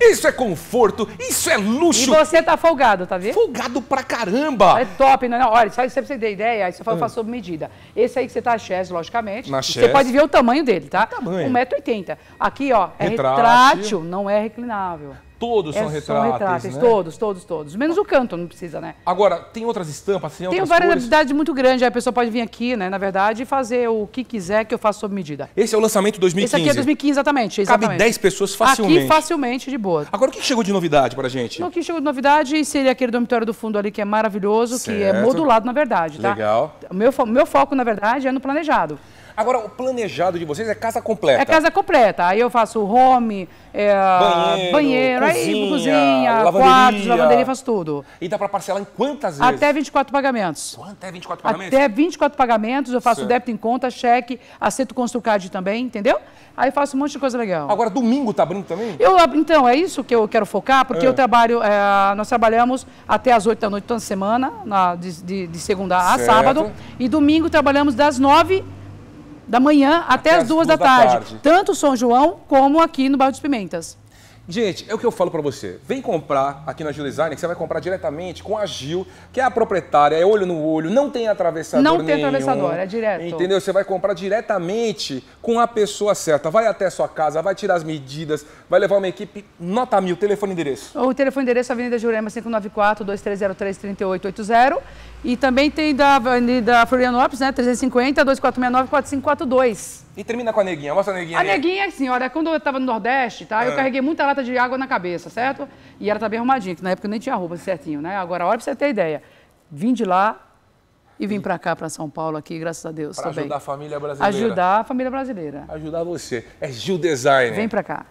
Isso é conforto, isso é luxo. E você tá folgado, tá vendo? Folgado pra caramba. É top, não, não. Olha, sabe pra você ter ideia? Aí você fala, hum. sob medida. Esse aí que você tá chess, logicamente. Na chess. Você pode ver o tamanho dele, tá? O tamanho. 1,80m. Aqui, ó, é retrátil. retrátil, não é reclinável. Todos é, são retratos. São retratos, né? todos, todos, todos. Menos o canto, não precisa, né? Agora, tem outras estampas? Tem, tem outras variabilidade muito grande. A pessoa pode vir aqui, né, na verdade, e fazer o que quiser que eu faça sob medida. Esse é o lançamento 2015. Esse aqui é 2015, exatamente. exatamente. Cabe 10 pessoas facilmente. Aqui, facilmente, de boa. Agora, o que chegou de novidade pra gente? O que chegou de novidade seria aquele dormitório do fundo ali que é maravilhoso, certo. que é modulado, na verdade, tá? Legal. O meu, meu foco, na verdade, é no planejado. Agora, o planejado de vocês é casa completa. É casa completa. Aí eu faço home, é, banheiro, banheiro cozinha, aí, cozinha lavanderia. quartos, lavanderia, faço tudo. E dá para parcelar em quantas vezes? Até 24 é pagamentos. Até 24 pagamentos? Até 24 pagamentos, eu faço certo. débito em conta, cheque, aceito Construcad também, entendeu? Aí faço um monte de coisa legal. Agora, domingo tá abrindo também? Eu, então, é isso que eu quero focar, porque é. eu trabalho, é, nós trabalhamos até as 8 da noite toda semana, na, de, de, de segunda a certo. sábado. E domingo trabalhamos das nove da manhã até, até as duas, duas da, da tarde, tarde, tanto São João como aqui no bairro dos Pimentas. Gente, é o que eu falo para você. Vem comprar aqui na Gil Design, que você vai comprar diretamente com a Gil, que é a proprietária, é olho no olho, não tem atravessador Não tem nenhum, atravessador, é direto. Entendeu? Você vai comprar diretamente com a pessoa certa. Vai até a sua casa, vai tirar as medidas, vai levar uma equipe, nota mil, telefone e endereço. O telefone e endereço é Avenida Jurema 594-2303-3880 e também tem da Avenida Florianópolis, né, 350-2469-4542. E termina com a neguinha. Mostra a neguinha. A aí. neguinha, assim, olha, é quando eu estava no Nordeste, tá? Eu ah. carreguei muita lata de água na cabeça, certo? E ela tá bem arrumadinha, que na época eu nem tinha roupa assim, certinho, né? Agora, olha pra você ter ideia. Vim de lá e vim para cá, para São Paulo aqui, graças a Deus. Pra ajudar bem. a família brasileira. Ajudar a família brasileira. Ajudar você. É Gil Design. Vem para cá.